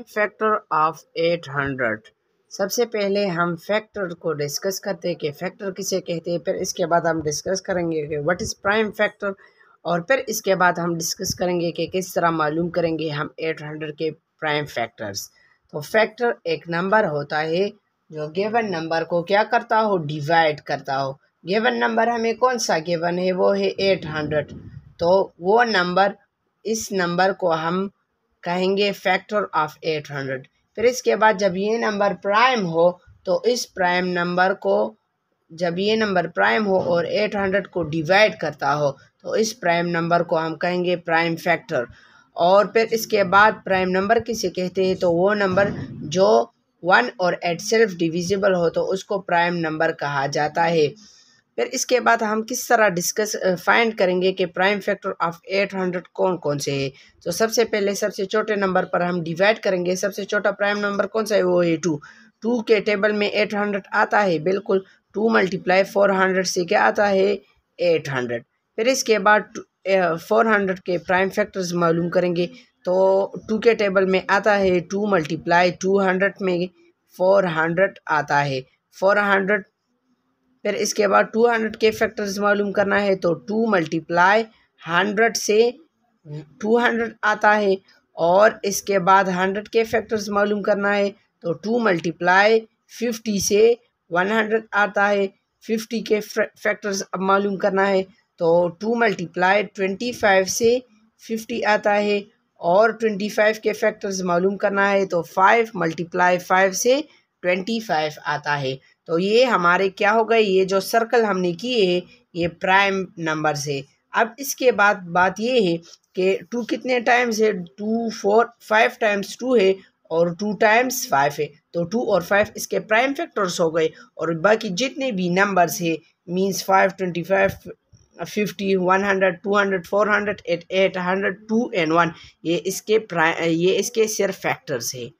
factor of 800 सबसे पहले हम फैक्टर को डिस्कस करते हैं कि फैक्टर किसे कहते हैं फिर इसके बाद हम डिस्कस करेंगे कि व्हाट इज़ प्राइम फैक्टर और फिर इसके बाद हम डिस्कस करेंगे कि किस तरह मालूम करेंगे हम 800 के प्राइम फैक्टर्स तो फैक्टर एक नंबर होता है जो गिवन नंबर को क्या करता हो डिवाइड करता हो गिवन नंबर हमें कौन सा गिवन है वो है 800 तो वो नंबर इस नंबर को हम कहेंगे फैक्टर ऑफ एट हंड्रेड फिर इसके बाद जब ये नंबर प्राइम हो तो इस प्राइम नंबर को जब ये नंबर प्राइम हो और एट हंड्रेड को डिवाइड करता हो तो इस प्राइम नंबर को हम कहेंगे प्राइम फैक्टर और फिर इसके बाद प्राइम नंबर किसे कहते हैं तो वो नंबर जो वन और एट सेल्फ डिविजिबल हो तो उसको प्राइम नंबर कहा जाता है फिर इसके बाद हम किस तरह डिस्कस फाइंड करेंगे कि प्राइम फैक्टर ऑफ 800 कौन कौन से है तो सबसे पहले सबसे छोटे नंबर पर हम डिवाइड करेंगे सबसे छोटा प्राइम नंबर कौन सा है वो है टू टू के टेबल में 800 आता है बिल्कुल टू मल्टीप्लाई फोर हंड्रेड से क्या आता है एट हंड्रेड फिर इसके बाद फोर हंड्रेड के प्राइम फैक्टर्स मालूम करेंगे तो टू के टेबल में आता है टू मल्टीप्लाई टू हंड्रेड में फोर हंड्रेड आता है फोर हंड्रेड फिर इसके बाद टू हंड्रेड के फैक्टर्स मालूम करना है तो टू मल्टीप्लाई हंड्रेड से टू हंड्रेड आता है और इसके बाद हंड्रेड के फैक्टर्स मालूम करना है तो टू मल्टीप्लाई फिफ्टी से वन हंड्रेड आता है फिफ्टी के फैक्टर्स अब मालूम करना है तो टू मल्टीप्लाई ट्वेंटी फाइव से फिफ्टी आता है और ट्वेंटी फाइव के फैक्टर्स मालूम करना है तो फाइव मल्टीप्लाई फाइव से ट्वेंटी फाइव आता है तो ये हमारे क्या हो गए ये जो सर्कल हमने किए हैं ये प्राइम नंबर से अब इसके बाद बात ये है कि टू कितने टाइम्स है two four five times two है और टू टाइम्स फाइव है तो टू और फाइव इसके प्राइम फैक्टर्स हो गए और बाकी जितने भी नंबर्स है means five twenty five fifty one hundred two hundred four hundred eight eight hundred two and one ये इसके प्राइम ये इसके सिर्फ फैक्टर्स है